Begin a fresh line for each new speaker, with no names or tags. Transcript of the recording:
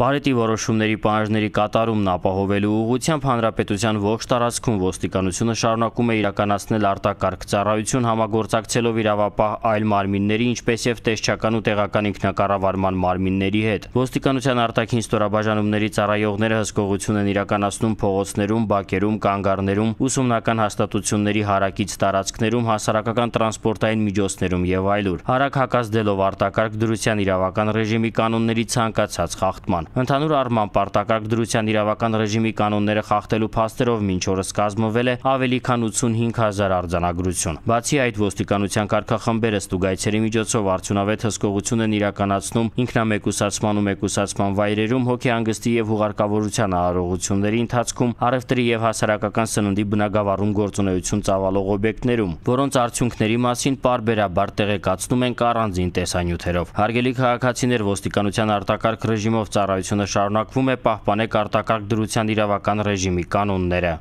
Բարետի որոշումների պահանջների կատարումն ապահովելու ուղղությամբ հանրապետության ողջ տարածքում ոստիկանությունը շարունակում է իրականացնել արտակարգ ծառայություն համագործակցելով իրավապահ այլ մարմինների, ինչպես եւ տեսչական ու տեղական ինքնակառավարման մարմինների հետ։ Ոստիկանության արտաքին ստորաբաժանումների ծառայողները հսկողություն են իրականացնում փողոցներում, բակերում, կանգառներում, ուսումնական հաստատությունների հարակից տարածքներում, հասարակական տրանսպորտային միջոցներում եւ այլուր։ Հարակ հակազդելով արտակարգ դրության իրավական ռեժիմի կանոնների ցանկացած խախտման կառավարման։ Ընդհանուր առմամբ արտակարգ դրության իրավական ռեժիմի կանոնները խախտելու փաստերով մինչ օրս կազմվել է ավելի քան 85000 արձանագրություն։ Բացի այդ, ոստիկանության կարգախմբերը ստուգայցերի միջոցով արդյունավետ հսկողություն են իրականացնում ինքնամեկուսացման ու մեկուսացման վայրերում հոգեհանգստի եւ հուղարկավորության արարողությունների ընթացքում առևտրի եւ հասարակական սննդի բնագավառում գործունեություն ծավալող օբյեկտներում, որոնց արդյունքների մասին բարբերաբար տեղեկացնում են առանձին տեսանյութերով։ Հարգելի քաղաքացիներ, ոստիկանության արտակարգ ռեժիմով ծառայ կառավարությունը շարունակվում է պահպանել արտակարգ դրության իրավական ռեժիմի կանոնները։